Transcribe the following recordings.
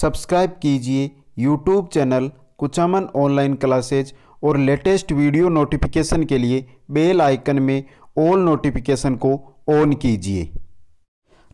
subscribe कीजिए YouTube channel Kuchaman online classes और latest video notification के लिए बेल आइकन में ऑल नोटिफिकेशन को ऑन कीजिए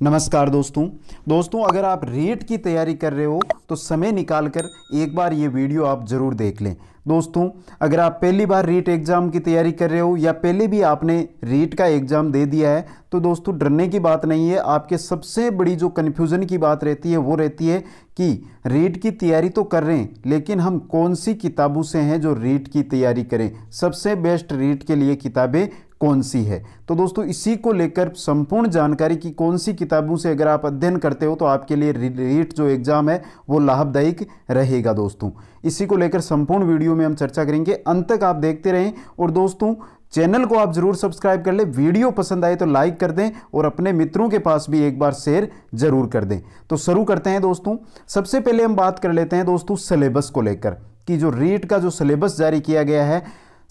नमस्कार दोस्तों दोस्तों अगर आप रेट की तैयारी कर रहे हो तो समय निकाल कर एक बार ये वीडियो आप ज़रूर देख लें दोस्तों अगर आप पहली बार रेट एग्ज़ाम की तैयारी कर रहे हो या पहले भी आपने रेट का एग्ज़ाम दे दिया है तो दोस्तों डरने की बात नहीं है आपके सबसे बड़ी जो कन्फ्यूज़न की बात रहती है वो रहती है कि रेट की तैयारी तो कर रहे हैं लेकिन हम कौन सी किताबों से हैं जो रेट की तैयारी करें सबसे बेस्ट रेट के लिए किताबें कौन सी है तो दोस्तों इसी को लेकर संपूर्ण जानकारी की कौन सी किताबों से अगर आप अध्ययन करते हो तो आपके लिए रीट जो एग्ज़ाम है वो लाभदायक रहेगा दोस्तों इसी को लेकर संपूर्ण वीडियो में हम चर्चा करेंगे अंत तक आप देखते रहें और दोस्तों चैनल को आप जरूर सब्सक्राइब कर लें वीडियो पसंद आए तो लाइक कर दें और अपने मित्रों के पास भी एक बार शेयर जरूर कर दें तो शुरू करते हैं दोस्तों सबसे पहले हम बात कर लेते हैं दोस्तों सिलेबस को लेकर कि जो रीट का जो सिलेबस जारी किया गया है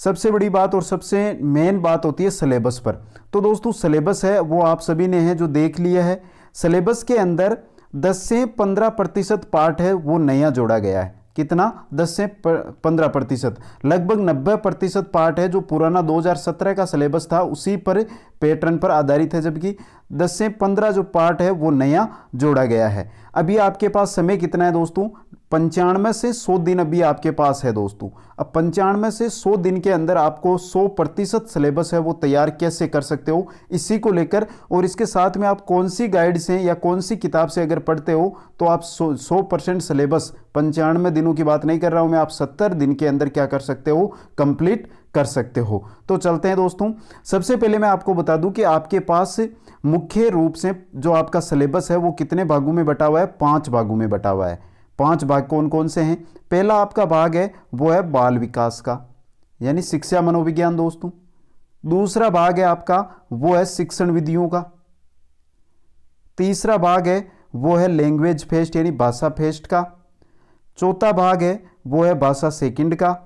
सबसे बड़ी बात और सबसे मेन बात होती है सलेबस पर तो दोस्तों सलेबस है वो आप सभी ने है जो देख लिया है सलेबस के अंदर 10 से 15 प्रतिशत पार्ट है वो नया जोड़ा गया है कितना 10 से 15 प्रतिशत लगभग 90 प्रतिशत पार्ट है जो पुराना 2017 का सिलेबस था उसी पर पैटर्न पर आधारित है जबकि 10 से 15 जो पार्ट है वो नया जोड़ा गया है अभी आपके पास समय कितना है दोस्तों पंचानवे से सौ दिन अभी आपके पास है दोस्तों अब पंचानवे से सौ दिन के अंदर आपको सौ प्रतिशत सिलेबस है वो तैयार कैसे कर सकते हो इसी को लेकर और इसके साथ में आप कौन सी गाइड से या कौन सी किताब से अगर पढ़ते हो तो आप सौ सौ परसेंट सिलेबस पंचानवे दिनों की बात नहीं कर रहा हूँ मैं आप सत्तर दिन के अंदर क्या कर सकते हो कंप्लीट कर सकते हो तो चलते हैं दोस्तों सबसे पहले मैं आपको बता दूं कि आपके पास मुख्य रूप से जो आपका सिलेबस है वो कितने भागों में बटा हुआ है पाँच भागों में बटा हुआ है पांच भाग कौन कौन से हैं पहला आपका भाग है वो है बाल विकास का यानी शिक्षा मनोविज्ञान दोस्तों दूसरा भाग है आपका वो है शिक्षण विधियों का तीसरा भाग है वो है लैंग्वेज फेस्ट यानी भाषा फेस्ट का चौथा भाग है वो है भाषा सेकंड का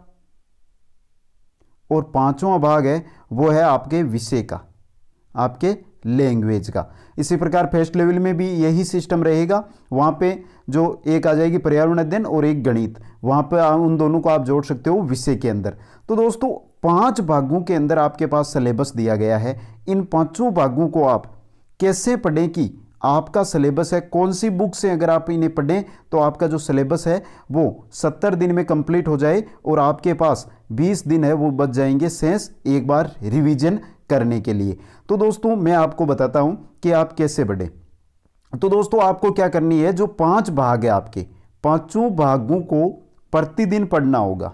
और पांचवा भाग है वो है आपके विषय का आपके लैंग्वेज का इसी प्रकार फर्स्ट लेवल में भी यही सिस्टम रहेगा वहाँ पे जो एक आ जाएगी पर्यावरण अध्ययन और एक गणित वहाँ पे उन दोनों को आप जोड़ सकते हो विषय के अंदर तो दोस्तों पांच भागों के अंदर आपके पास सिलेबस दिया गया है इन पांचों भागों को आप कैसे पढ़ें कि आपका सिलेबस है कौन सी बुक से अगर आप इन्हें पढ़ें तो आपका जो सिलेबस है वो सत्तर दिन में कंप्लीट हो जाए और आपके पास बीस दिन है वो बच जाएंगे सेंस एक बार रिवीजन करने के लिए तो दोस्तों मैं आपको बताता हूं कि आप कैसे बढ़े तो दोस्तों आपको क्या करनी है जो पांच भाग है आपके पांचों भागों को प्रतिदिन पढ़ना होगा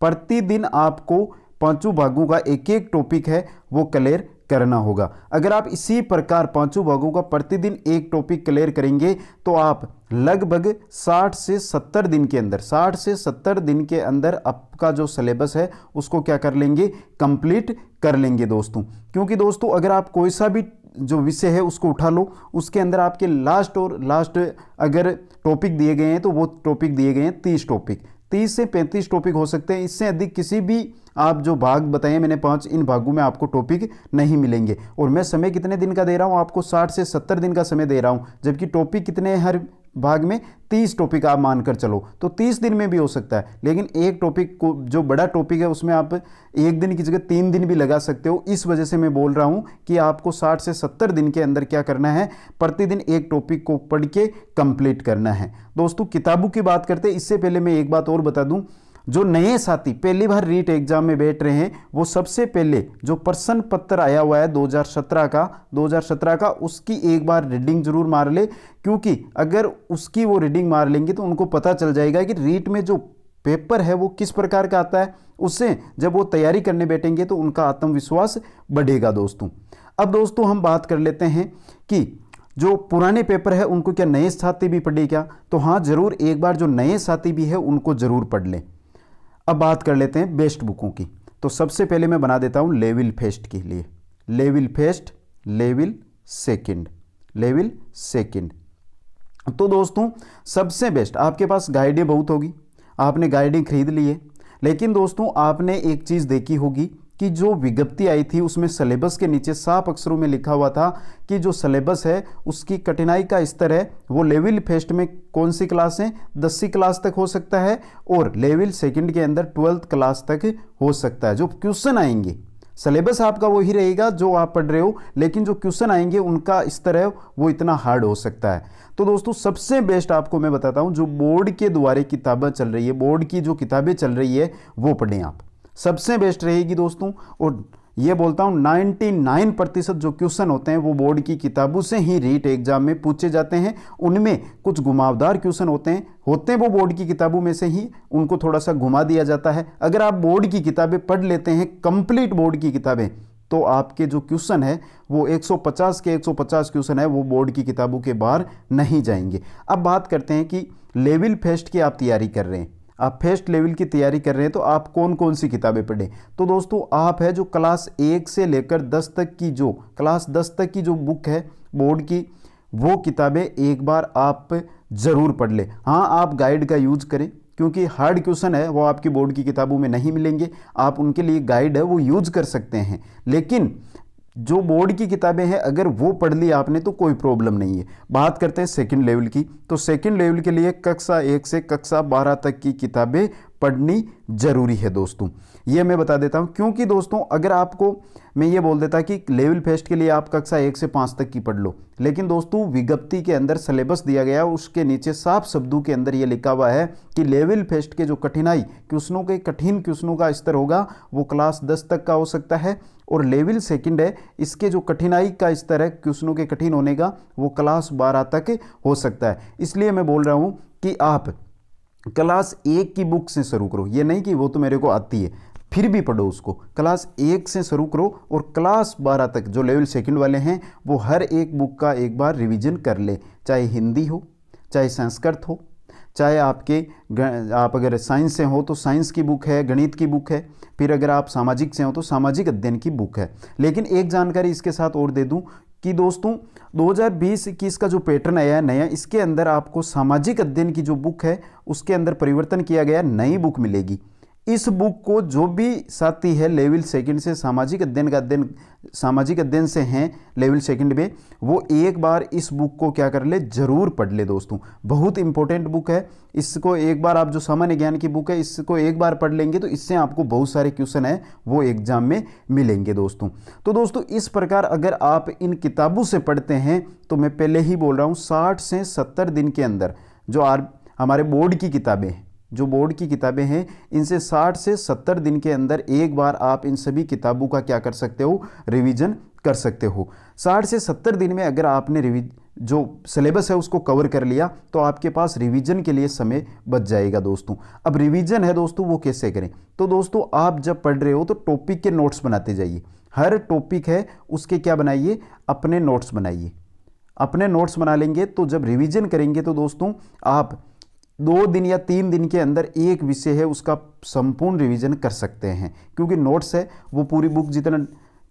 प्रतिदिन आपको पांचों भागों का एक एक टॉपिक है वो क्लियर करना होगा अगर आप इसी प्रकार पांचों भागों का प्रतिदिन एक टॉपिक क्लियर करेंगे तो आप लगभग 60 से 70 दिन के अंदर 60 से 70 दिन के अंदर आपका जो सिलेबस है उसको क्या कर लेंगे कंप्लीट कर लेंगे दोस्तों क्योंकि दोस्तों अगर आप कोई सा भी जो विषय है उसको उठा लो उसके अंदर आपके लास्ट और लास्ट अगर टॉपिक दिए गए हैं तो वो टॉपिक दिए गए हैं तीस टॉपिक तीस से पैंतीस टॉपिक हो सकते हैं इससे अधिक किसी भी आप जो भाग बताए मैंने पांच इन भागों में आपको टॉपिक नहीं मिलेंगे और मैं समय कितने दिन का दे रहा हूँ आपको साठ से सत्तर दिन का समय दे रहा हूँ जबकि टॉपिक कितने हर भाग में तीस टॉपिक आप मानकर चलो तो तीस दिन में भी हो सकता है लेकिन एक टॉपिक को जो बड़ा टॉपिक है उसमें आप एक दिन की जगह तीन दिन भी लगा सकते हो इस वजह से मैं बोल रहा हूँ कि आपको साठ से सत्तर दिन के अंदर क्या करना है प्रतिदिन एक टॉपिक को पढ़ के कंप्लीट करना है दोस्तों किताबों की बात करते इससे पहले मैं एक बात और बता दूँ जो नए साथी पहली बार रीट एग्जाम में बैठ रहे हैं वो सबसे पहले जो प्रश्न पत्र आया हुआ है 2017 का 2017 का उसकी एक बार रीडिंग जरूर मार ले क्योंकि अगर उसकी वो रीडिंग मार लेंगे तो उनको पता चल जाएगा कि रीट में जो पेपर है वो किस प्रकार का आता है उससे जब वो तैयारी करने बैठेंगे तो उनका आत्मविश्वास बढ़ेगा दोस्तों अब दोस्तों हम बात कर लेते हैं कि जो पुराने पेपर है उनको क्या नए साथी भी पढ़े क्या तो हाँ ज़रूर एक बार जो नए साथी भी है उनको ज़रूर पढ़ लें अब बात कर लेते हैं बेस्ट बुकों की तो सबसे पहले मैं बना देता हूँ लेविल फेस्ट के लिए level first level second level second तो दोस्तों सबसे बेस्ट आपके पास गाइडें बहुत होगी आपने गाइडें खरीद लिए लेकिन दोस्तों आपने एक चीज़ देखी होगी कि जो विज्ञप्ति आई थी उसमें सिलेबस के नीचे साफ अक्षरों में लिखा हुआ था कि जो सिलेबस है उसकी कठिनाई का स्तर है वो लेवल फेस्ट में कौन सी क्लासें दसवीं क्लास तक हो सकता है और लेवल सेकंड के अंदर ट्वेल्थ क्लास तक हो सकता है जो क्वेश्चन आएंगे सिलेबस आपका वही रहेगा जो आप पढ़ रहे हो लेकिन जो क्वेश्चन आएंगे उनका स्तर है वो इतना हार्ड हो सकता है तो दोस्तों सबसे बेस्ट आपको मैं बताता हूँ जो बोर्ड के द्वारा किताबें चल रही है बोर्ड की जो किताबें चल रही है वो पढ़ें आप सबसे बेस्ट रहेगी दोस्तों और ये बोलता हूँ 99 प्रतिशत जो क्वेश्चन होते हैं वो बोर्ड की किताबों से ही रीट एग्जाम में पूछे जाते हैं उनमें कुछ घुमावदार क्वेश्चन होते हैं होते हैं वो बोर्ड की किताबों में से ही उनको थोड़ा सा घुमा दिया जाता है अगर आप बोर्ड की किताबें पढ़ लेते हैं कंप्लीट बोर्ड की किताबें तो आपके जो क्वेश्चन है वो 150 के 150 क्वेश्चन है वो बोर्ड की किताबों के बाहर नहीं जाएंगे अब बात करते हैं कि लेवल फेस्ट की आप तैयारी कर रहे हैं आप फर्स्ट लेवल की तैयारी कर रहे हैं तो आप कौन कौन सी किताबें पढ़ें तो दोस्तों आप है जो क्लास एक से लेकर दस तक की जो क्लास दस तक की जो बुक है बोर्ड की वो किताबें एक बार आप ज़रूर पढ़ लें हाँ आप गाइड का यूज करें क्योंकि हार्ड क्वेश्चन है वो आपकी बोर्ड की किताबों में नहीं मिलेंगे आप उनके लिए गाइड है वो यूज कर सकते हैं लेकिन जो बोर्ड की किताबें हैं अगर वो पढ़ ली आपने तो कोई प्रॉब्लम नहीं है बात करते हैं सेकंड लेवल की तो सेकंड लेवल के लिए कक्षा एक से कक्षा बारह तक की किताबें पढ़नी ज़रूरी है दोस्तों ये मैं बता देता हूँ क्योंकि दोस्तों अगर आपको मैं ये बोल देता कि लेवल फेस्ट के लिए आप कक्षा एक से पाँच तक की पढ़ लो लेकिन दोस्तों विज्ञप्ति के अंदर सिलेबस दिया गया उसके नीचे साफ शब्दों के अंदर ये लिखा हुआ है कि लेवल फेस्ट के जो कठिनाई क्वेश्चनों के कठिन क्वेश्चनों का स्तर होगा वो क्लास दस तक का हो सकता है और लेवल सेकंड है इसके जो कठिनाई का स्तर है क्वेश्चनों के कठिन होने का वो क्लास बारह तक हो सकता है इसलिए मैं बोल रहा हूँ कि आप क्लास एक की बुक से शुरू करो ये नहीं कि वो तो मेरे को आती है फिर भी पढ़ो उसको क्लास एक से शुरू करो और क्लास बारह तक जो लेवल सेकंड वाले हैं वो हर एक बुक का एक बार रिवीजन कर ले चाहे हिंदी हो चाहे संस्कृत हो चाहे आपके आप अगर साइंस से हो तो साइंस की बुक है गणित की बुक है फिर अगर आप सामाजिक से हो तो सामाजिक अध्ययन की बुक है लेकिन एक जानकारी इसके साथ और दे दूं कि दोस्तों 2020 की का जो पैटर्न आया है नया इसके अंदर आपको सामाजिक अध्ययन की जो बुक है उसके अंदर परिवर्तन किया गया नई बुक मिलेगी इस बुक को जो भी साथी है लेवल सेकंड से सामाजिक अध्ययन का अध्ययन सामाजिक अध्ययन से हैं लेवल सेकंड में वो एक बार इस बुक को क्या कर ले ज़रूर पढ़ ले दोस्तों बहुत इंपॉर्टेंट बुक है इसको एक बार आप जो सामान्य ज्ञान की बुक है इसको एक बार पढ़ लेंगे तो इससे आपको बहुत सारे क्वेश्चन हैं वो एग्जाम में मिलेंगे दोस्तों तो दोस्तों इस प्रकार अगर आप इन किताबों से पढ़ते हैं तो मैं पहले ही बोल रहा हूँ साठ से सत्तर दिन के अंदर जो आर हमारे बोर्ड की किताबें हैं जो बोर्ड की किताबें हैं इनसे 60 से 70 दिन के अंदर एक बार आप इन सभी किताबों का क्या कर सकते हो रिवीजन कर सकते हो 60 से 70 दिन में अगर आपने रिवी जो सिलेबस है उसको कवर कर लिया तो आपके पास रिवीजन के लिए समय बच जाएगा दोस्तों अब रिवीजन है दोस्तों वो कैसे करें तो दोस्तों आप जब पढ़ रहे हो तो टॉपिक के नोट्स बनाते जाइए हर टॉपिक है उसके क्या बनाइए अपने नोट्स बनाइए अपने नोट्स बना लेंगे तो जब रिवीजन करेंगे तो दोस्तों आप दो दिन या तीन दिन के अंदर एक विषय है उसका संपूर्ण रिवीजन कर सकते हैं क्योंकि नोट्स है वो पूरी बुक जितना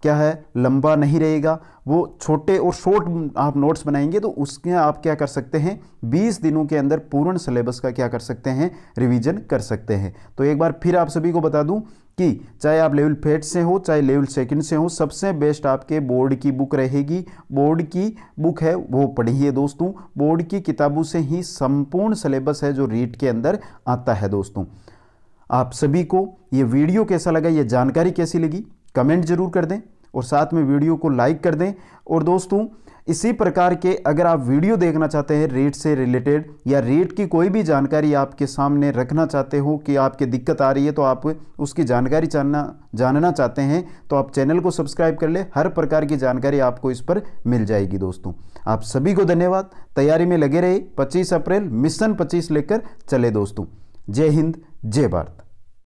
क्या है लंबा नहीं रहेगा वो छोटे और शॉर्ट आप नोट्स बनाएंगे तो उसके आप क्या कर सकते हैं 20 दिनों के अंदर पूर्ण सिलेबस का क्या कर सकते हैं रिवीजन कर सकते हैं तो एक बार फिर आप सभी को बता दूं कि चाहे आप लेवल फेट से हो चाहे लेवल सेकंड से हो सबसे बेस्ट आपके बोर्ड की बुक रहेगी बोर्ड की बुक है वो पढ़िए दोस्तों बोर्ड की किताबों से ही संपूर्ण सिलेबस है जो रीट के अंदर आता है दोस्तों आप सभी को ये वीडियो कैसा लगा ये जानकारी कैसी लगी कमेंट ज़रूर कर दें और साथ में वीडियो को लाइक कर दें और दोस्तों इसी प्रकार के अगर आप वीडियो देखना चाहते हैं रेट से रिलेटेड या रेट की कोई भी जानकारी आपके सामने रखना चाहते हो कि आपके दिक्कत आ रही है तो आप उसकी जानकारी जानना जानना चाहते हैं तो आप चैनल को सब्सक्राइब कर ले हर प्रकार की जानकारी आपको इस पर मिल जाएगी दोस्तों आप सभी को धन्यवाद तैयारी में लगे रहे पच्चीस अप्रैल मिशन पच्चीस लेकर चले दोस्तों जय हिंद जय भारत